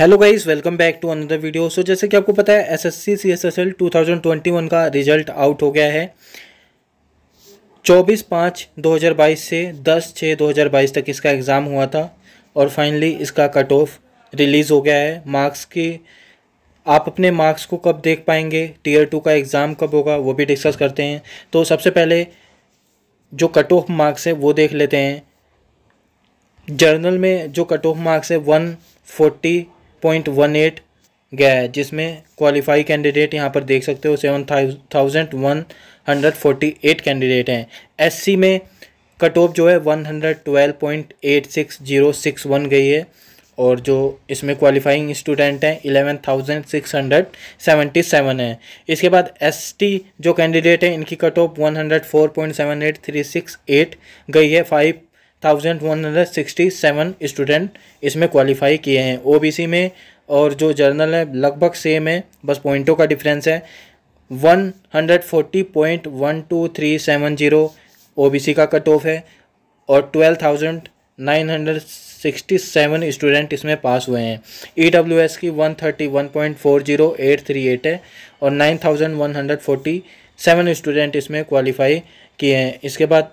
hello guys welcome back to another video so जैसे कि आपको पता है एसएससी सीएसएसएल 2021 का रिजल्ट आउट हो गया है 24 पाँच 2022 से 10 छः 2022 तक इसका एग्ज़ाम हुआ था और फाइनली इसका कट ऑफ रिलीज़ हो गया है मार्क्स की आप अपने मार्क्स को कब देख पाएंगे टीयर टू का एग्ज़ाम कब होगा वो भी डिस्कस करते हैं तो सबसे पहले जो कट ऑफ मार्क्स है वो देख लेते हैं जर्नल में जो कट ऑफ मार्क्स है one forty point one eight गया है जिसमें क्वालिफाई कैंडिडेट यहाँ पर देख सकते हो seven thousand one hundred forty eight candidate हैं एससी में कट ऑफ जो है one hundred twelve point eight six zero six one गई है और जो इसमें क्वालिफाइंग स्टूडेंट हैं eleven thousand six hundred seventy seven है इसके बाद एसटी जो कैंडिडेट हैं इनकी cut off one hundred four point seven eight three six eight गई है five thousand one hundred sixty seven student इसमें क्वालिफाई किए हैं ओबीसी में और जो जर्नल है लगभग सेम है बस पॉइंटों का डिफरेंस है one hundred forty point one two three seven zero o का कट ऑफ है और twelve thousand nine hundred sixty seven student इसमें पास हुए हैं ई डब्ल्यू एस की one thirty one point four zero eight three eight है और nine thousand one hundred forty seven student इसमें क्वालिफाई किए हैं इसके बाद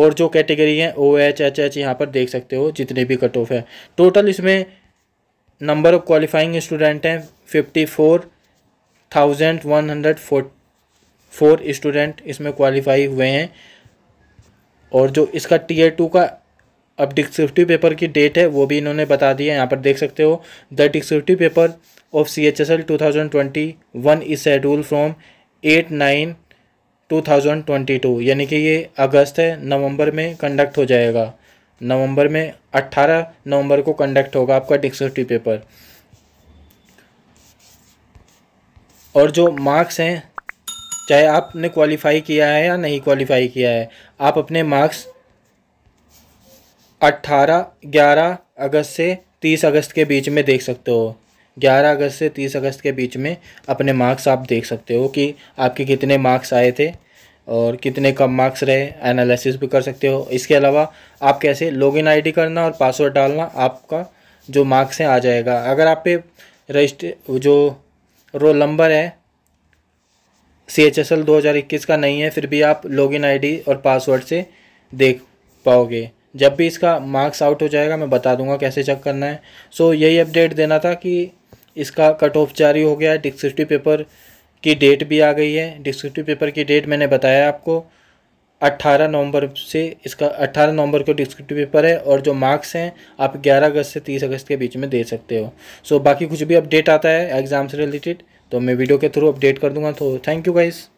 और जो कैटेगरी है ओ एच एच एच यहाँ पर देख सकते हो जितने भी कट ऑफ है टोटल इसमें नंबर ऑफ क्वालिफाइंग स्टूडेंट हैं fifty four thousand one hundred four student इसमें क्वालिफाई हुए हैं और जो इसका टी ए टू का अब डिस्क्रिप्टिव पेपर की डेट है वो भी इन्होंने बता दिया है यहाँ पर देख सकते हो the descriptive paper of C H S L two thousand twenty one is schedule from eight nine 2022 यानी कि ये अगस्त है नवंबर में कंडक्ट हो जाएगा नवंबर में 18 नवंबर को कंडक्ट होगा आपका डिक्सोटी पेपर और जो मार्क्स हैं चाहे आपने क्वालिफाई किया है या नहीं क्वालिफाई किया है आप अपने मार्क्स 18 11 अगस्त से 30 अगस्त के बीच में देख सकते हो 11 अगस्त से 30 अगस्त के बीच में अपने मार्क्स आप देख सकते हो कि आपके कितने मार्क्स आए थे और कितने कम मार्क्स रहे एनालिसिस भी कर सकते हो इसके अलावा आप कैसे लॉगिन आईडी करना और पासवर्ड डालना आपका जो मार्क्स हैं आ जाएगा अगर आप पे रजिस्टर जो रोल नंबर है सी एच एस एल दो हज़ार इक्कीस का नहीं है फिर भी आप लॉगिन आईडी और पासवर्ड से देख पाओगे जब भी इसका मार्क्स आउट हो जाएगा मैं बता दूंगा कैसे चेक करना है सो यही अपडेट देना था कि इसका कट ऑफ जारी हो गया है टिक पेपर की डेट भी आ गई है डिस्क्रिप्टिव पेपर की डेट मैंने बताया आपको 18 नवंबर से इसका 18 नवंबर को डिस्क्रिप्टिव पेपर है और जो मार्क्स हैं आप 11 अगस्त से 30 अगस्त के बीच में दे सकते हो सो so, बाकी कुछ भी अपडेट आता है एग्ज़ाम से रिलेटेड तो मैं वीडियो के थ्रू अपडेट कर दूंगा तो थैंक यू गाइज़